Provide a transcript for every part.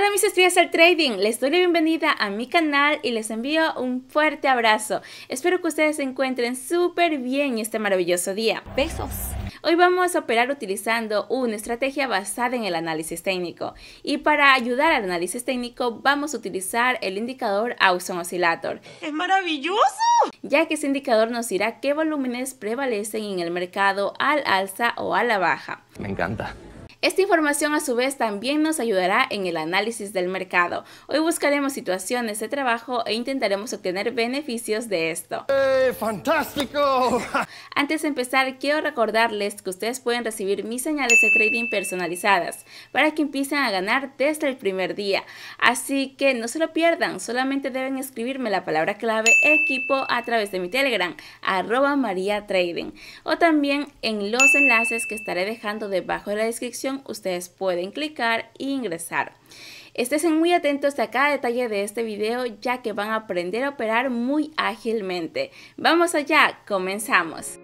Hola mis estrellas del trading, les doy la bienvenida a mi canal y les envío un fuerte abrazo. Espero que ustedes se encuentren súper bien este maravilloso día. Besos. Hoy vamos a operar utilizando una estrategia basada en el análisis técnico y para ayudar al análisis técnico vamos a utilizar el indicador Awesome Oscillator. ¡Es maravilloso! Ya que ese indicador nos dirá qué volúmenes prevalecen en el mercado al alza o a la baja. Me encanta. Esta información a su vez también nos ayudará en el análisis del mercado. Hoy buscaremos situaciones de trabajo e intentaremos obtener beneficios de esto. ¡Eh, ¡Fantástico! Antes de empezar, quiero recordarles que ustedes pueden recibir mis señales de trading personalizadas para que empiecen a ganar desde el primer día. Así que no se lo pierdan, solamente deben escribirme la palabra clave equipo a través de mi Telegram, arroba o también en los enlaces que estaré dejando debajo de la descripción ustedes pueden clicar e ingresar. Estén muy atentos a cada detalle de este video ya que van a aprender a operar muy ágilmente. ¡Vamos allá! ¡Comenzamos!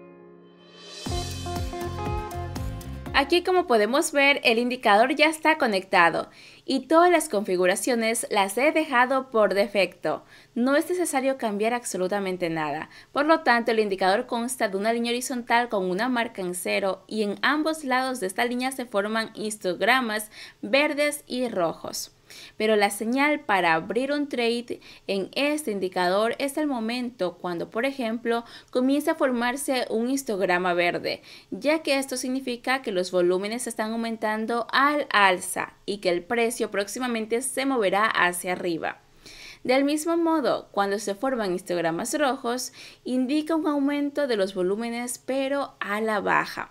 Aquí como podemos ver el indicador ya está conectado y todas las configuraciones las he dejado por defecto. No es necesario cambiar absolutamente nada. Por lo tanto, el indicador consta de una línea horizontal con una marca en cero y en ambos lados de esta línea se forman histogramas verdes y rojos pero la señal para abrir un trade en este indicador es el momento cuando, por ejemplo, comienza a formarse un histograma verde, ya que esto significa que los volúmenes están aumentando al alza y que el precio próximamente se moverá hacia arriba. Del mismo modo, cuando se forman histogramas rojos, indica un aumento de los volúmenes pero a la baja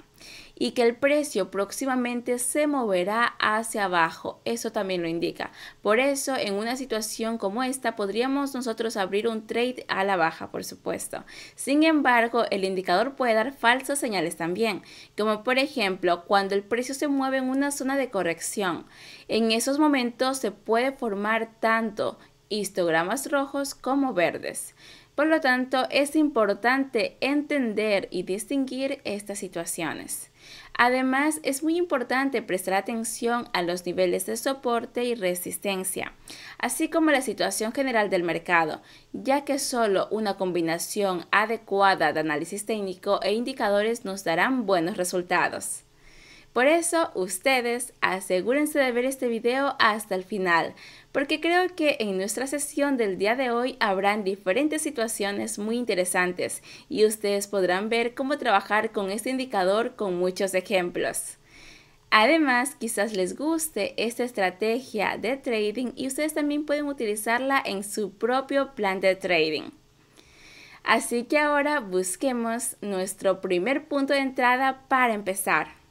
y que el precio próximamente se moverá hacia abajo. Eso también lo indica. Por eso, en una situación como esta, podríamos nosotros abrir un trade a la baja, por supuesto. Sin embargo, el indicador puede dar falsas señales también, como por ejemplo cuando el precio se mueve en una zona de corrección. En esos momentos se puede formar tanto histogramas rojos como verdes. Por lo tanto, es importante entender y distinguir estas situaciones. Además, es muy importante prestar atención a los niveles de soporte y resistencia, así como la situación general del mercado, ya que solo una combinación adecuada de análisis técnico e indicadores nos darán buenos resultados. Por eso ustedes asegúrense de ver este video hasta el final, porque creo que en nuestra sesión del día de hoy habrán diferentes situaciones muy interesantes y ustedes podrán ver cómo trabajar con este indicador con muchos ejemplos. Además, quizás les guste esta estrategia de trading y ustedes también pueden utilizarla en su propio plan de trading. Así que ahora busquemos nuestro primer punto de entrada para empezar.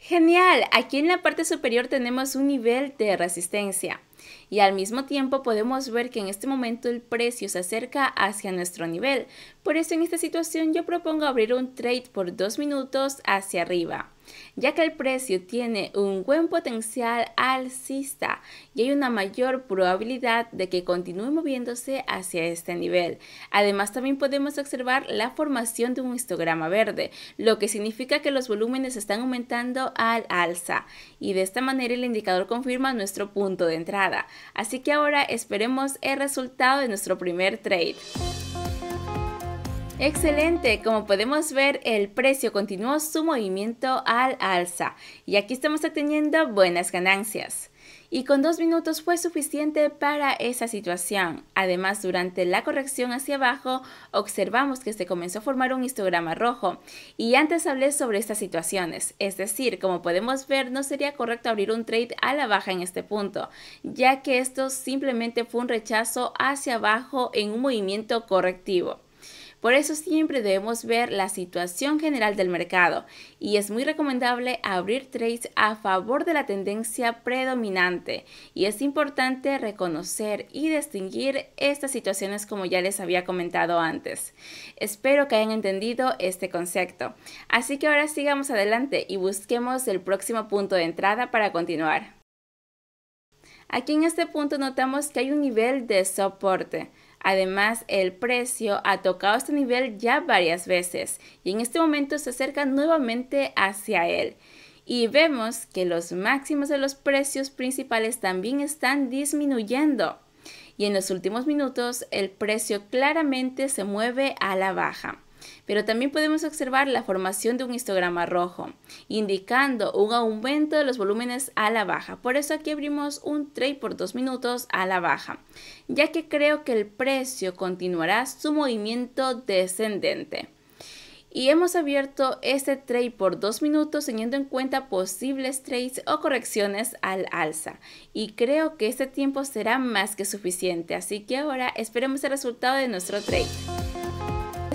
Genial, aquí en la parte superior tenemos un nivel de resistencia y al mismo tiempo podemos ver que en este momento el precio se acerca hacia nuestro nivel, por eso en esta situación yo propongo abrir un trade por 2 minutos hacia arriba ya que el precio tiene un buen potencial alcista y hay una mayor probabilidad de que continúe moviéndose hacia este nivel. Además, también podemos observar la formación de un histograma verde, lo que significa que los volúmenes están aumentando al alza y de esta manera el indicador confirma nuestro punto de entrada. Así que ahora esperemos el resultado de nuestro primer trade. Excelente, como podemos ver el precio continuó su movimiento al alza y aquí estamos obteniendo buenas ganancias. Y con dos minutos fue suficiente para esa situación. Además, durante la corrección hacia abajo, observamos que se comenzó a formar un histograma rojo. Y antes hablé sobre estas situaciones. Es decir, como podemos ver, no sería correcto abrir un trade a la baja en este punto, ya que esto simplemente fue un rechazo hacia abajo en un movimiento correctivo. Por eso siempre debemos ver la situación general del mercado y es muy recomendable abrir trades a favor de la tendencia predominante y es importante reconocer y distinguir estas situaciones como ya les había comentado antes. Espero que hayan entendido este concepto. Así que ahora sigamos adelante y busquemos el próximo punto de entrada para continuar. Aquí en este punto notamos que hay un nivel de soporte. Además, el precio ha tocado este nivel ya varias veces y en este momento se acerca nuevamente hacia él. Y vemos que los máximos de los precios principales también están disminuyendo. Y en los últimos minutos el precio claramente se mueve a la baja pero también podemos observar la formación de un histograma rojo, indicando un aumento de los volúmenes a la baja. Por eso aquí abrimos un trade por 2 minutos a la baja, ya que creo que el precio continuará su movimiento descendente y hemos abierto este trade por 2 minutos teniendo en cuenta posibles trades o correcciones al alza y creo que este tiempo será más que suficiente así que ahora esperemos el resultado de nuestro trade.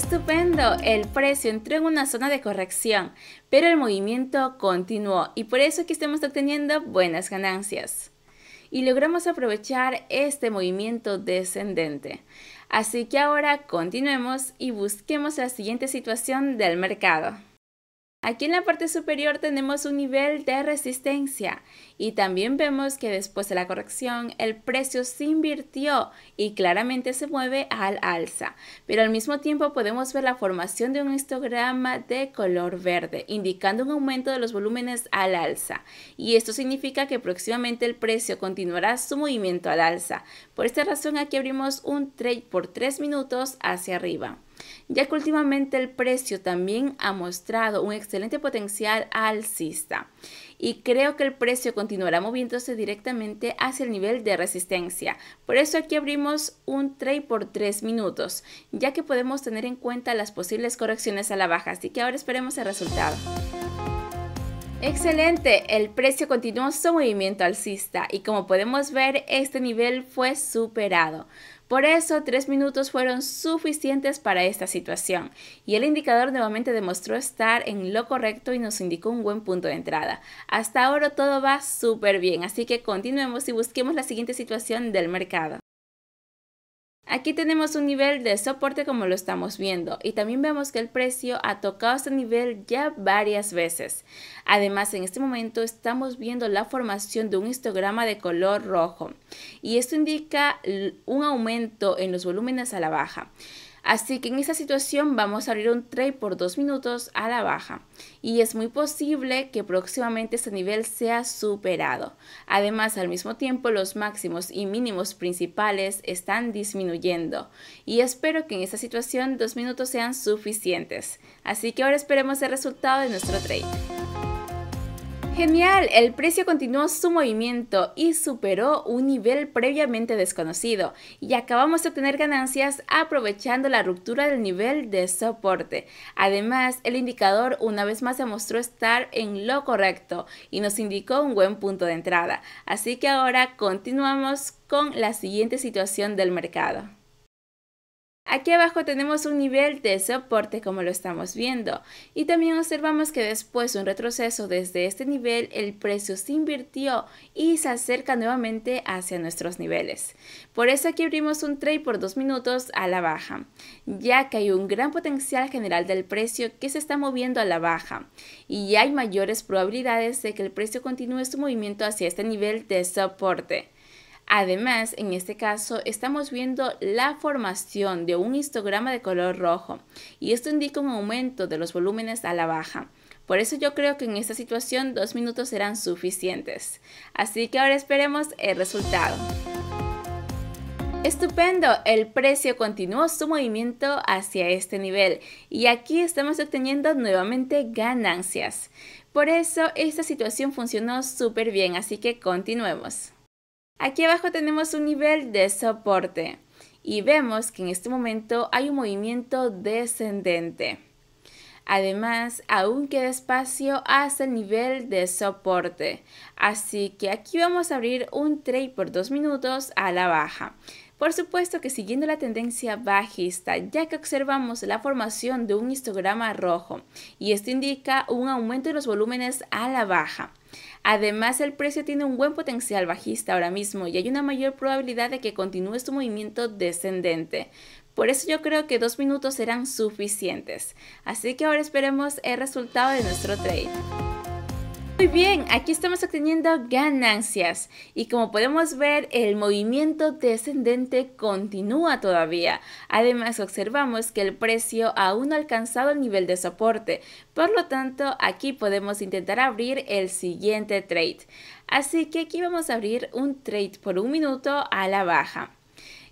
Estupendo, el precio entró en una zona de corrección, pero el movimiento continuó y por eso que estamos obteniendo buenas ganancias. Y logramos aprovechar este movimiento descendente. Así que ahora continuemos y busquemos la siguiente situación del mercado. Aquí en la parte superior tenemos un nivel de resistencia y también vemos que después de la corrección el precio se invirtió y claramente se mueve al alza, pero al mismo tiempo podemos ver la formación de un histograma de color verde indicando un aumento de los volúmenes al alza y esto significa que próximamente el precio continuará su movimiento al alza. Por esta razón aquí abrimos un trade por 3 minutos hacia arriba ya que últimamente el precio también ha mostrado un excelente potencial alcista y creo que el precio continuará moviéndose directamente hacia el nivel de resistencia. Por eso aquí abrimos un trade por 3 minutos, ya que podemos tener en cuenta las posibles correcciones a la baja, así que ahora esperemos el resultado. Excelente, el precio continuó su movimiento alcista y como podemos ver este nivel fue superado. Por eso, tres minutos fueron suficientes para esta situación y el indicador nuevamente demostró estar en lo correcto y nos indicó un buen punto de entrada. Hasta ahora todo va súper bien, así que continuemos y busquemos la siguiente situación del mercado. Aquí tenemos un nivel de soporte como lo estamos viendo y también vemos que el precio ha tocado este nivel ya varias veces. Además, en este momento estamos viendo la formación de un histograma de color rojo y esto indica un aumento en los volúmenes a la baja. Así que en esta situación vamos a abrir un trade por 2 minutos a la baja y es muy posible que próximamente este nivel sea superado. Además, al mismo tiempo los máximos y mínimos principales están disminuyendo y espero que en esta situación 2 minutos sean suficientes. Así que ahora esperemos el resultado de nuestro trade. Genial, el precio continuó su movimiento y superó un nivel previamente desconocido y acabamos de obtener ganancias aprovechando la ruptura del nivel de soporte. Además, el indicador una vez más demostró estar en lo correcto y nos indicó un buen punto de entrada. Así que ahora continuamos con la siguiente situación del mercado. Aquí abajo tenemos un nivel de soporte como lo estamos viendo y también observamos que después de un retroceso desde este nivel el precio se invirtió y se acerca nuevamente hacia nuestros niveles. Por eso aquí abrimos un trade por dos minutos a la baja, ya que hay un gran potencial general del precio que se está moviendo a la baja y hay mayores probabilidades de que el precio continúe su movimiento hacia este nivel de soporte. Además, en este caso, estamos viendo la formación de un histograma de color rojo y esto indica un aumento de los volúmenes a la baja. Por eso yo creo que en esta situación dos minutos serán suficientes. Así que ahora esperemos el resultado. Estupendo, el precio continuó su movimiento hacia este nivel y aquí estamos obteniendo nuevamente ganancias. Por eso esta situación funcionó súper bien, así que continuemos. Aquí abajo tenemos un nivel de soporte y vemos que en este momento hay un movimiento descendente. Además, aún queda espacio hasta el nivel de soporte. Así que aquí vamos a abrir un trade por dos minutos a la baja. Por supuesto que siguiendo la tendencia bajista, ya que observamos la formación de un histograma rojo y esto indica un aumento de los volúmenes a la baja. Además, el precio tiene un buen potencial bajista ahora mismo y hay una mayor probabilidad de que continúe su movimiento descendente. Por eso yo creo que dos minutos serán suficientes. Así que ahora esperemos el resultado de nuestro trade. Muy bien, aquí estamos obteniendo ganancias y como podemos ver el movimiento descendente continúa todavía. Además observamos que el precio aún no ha alcanzado el nivel de soporte, por lo tanto aquí podemos intentar abrir el siguiente trade. Así que aquí vamos a abrir un trade por un minuto a la baja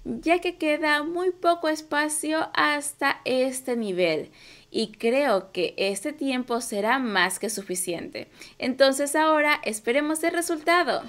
ya que queda muy poco espacio hasta este nivel y creo que este tiempo será más que suficiente. Entonces ahora esperemos el resultado.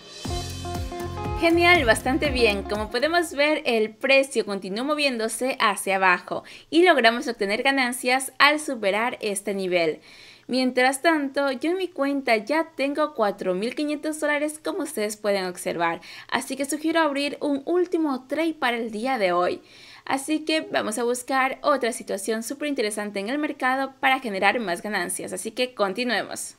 Genial, bastante bien. Como podemos ver, el precio continuó moviéndose hacia abajo y logramos obtener ganancias al superar este nivel. Mientras tanto, yo en mi cuenta ya tengo 4.500 dólares como ustedes pueden observar, así que sugiero abrir un último trade para el día de hoy. Así que vamos a buscar otra situación súper interesante en el mercado para generar más ganancias. Así que continuemos.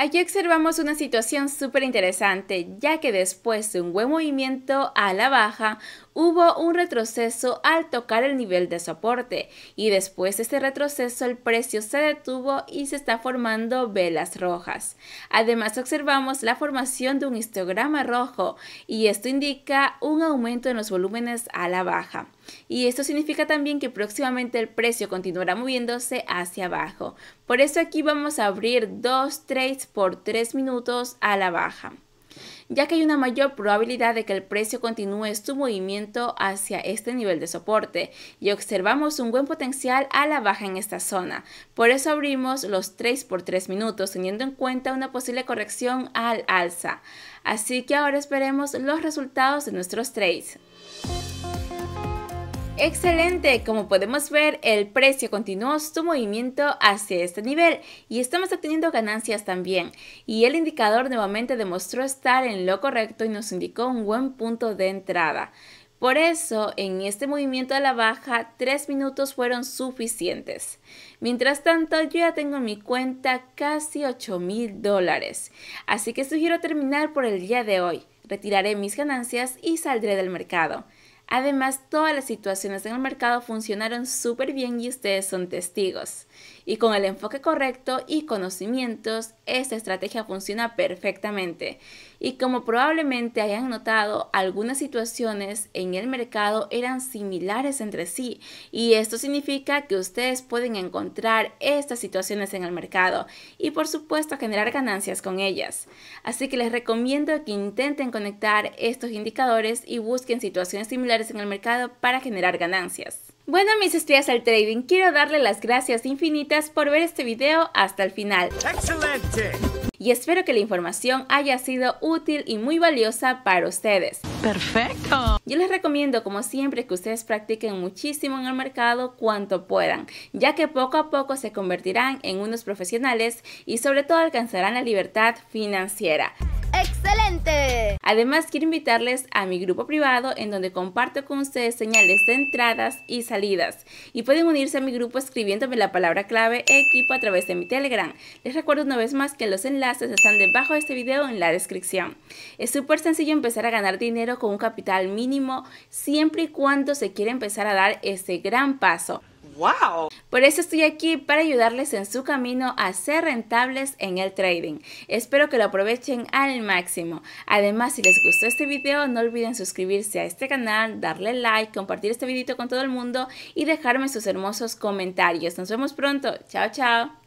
Aquí observamos una situación súper interesante, ya que después de un buen movimiento a la baja, hubo un retroceso al tocar el nivel de soporte y después de este retroceso el precio se detuvo y se está formando velas rojas. Además observamos la formación de un histograma rojo y esto indica un aumento en los volúmenes a la baja y esto significa también que próximamente el precio continuará moviéndose hacia abajo. Por eso aquí vamos a abrir dos trades por 3 minutos a la baja ya que hay una mayor probabilidad de que el precio continúe su movimiento hacia este nivel de soporte y observamos un buen potencial a la baja en esta zona. Por eso abrimos los 3 por 3 minutos teniendo en cuenta una posible corrección al alza. Así que ahora esperemos los resultados de nuestros trades. Excelente, como podemos ver, el precio continuó su movimiento hacia este nivel y estamos obteniendo ganancias también. Y el indicador nuevamente demostró estar en lo correcto y nos indicó un buen punto de entrada. Por eso, en este movimiento a la baja, 3 minutos fueron suficientes. Mientras tanto, yo ya tengo en mi cuenta casi 8 mil dólares. Así que sugiero terminar por el día de hoy. Retiraré mis ganancias y saldré del mercado. Además, todas las situaciones en el mercado funcionaron súper bien y ustedes son testigos. Y con el enfoque correcto y conocimientos, esta estrategia funciona perfectamente. Y como probablemente hayan notado, algunas situaciones en el mercado eran similares entre sí. Y esto significa que ustedes pueden encontrar estas situaciones en el mercado y por supuesto generar ganancias con ellas. Así que les recomiendo que intenten conectar estos indicadores y busquen situaciones similares en el mercado para generar ganancias. Bueno mis estrellas al trading, quiero darle las gracias infinitas por ver este video hasta el final. ¡Excelente! Y espero que la información haya sido útil y muy valiosa para ustedes. ¡Perfecto! Yo les recomiendo como siempre que ustedes practiquen muchísimo en el mercado cuanto puedan, ya que poco a poco se convertirán en unos profesionales y sobre todo alcanzarán la libertad financiera. ¡Excelente! Además, quiero invitarles a mi grupo privado en donde comparto con ustedes señales de entradas y salidas. Y pueden unirse a mi grupo escribiéndome la palabra clave equipo a través de mi Telegram. Les recuerdo una vez más que los enlaces están debajo de este video en la descripción. Es súper sencillo empezar a ganar dinero con un capital mínimo siempre y cuando se quiera empezar a dar ese gran paso. ¡Wow! Por eso estoy aquí para ayudarles en su camino a ser rentables en el trading. Espero que lo aprovechen al máximo. Además, si les gustó este video, no olviden suscribirse a este canal, darle like, compartir este videito con todo el mundo y dejarme sus hermosos comentarios. Nos vemos pronto. Chao, chao.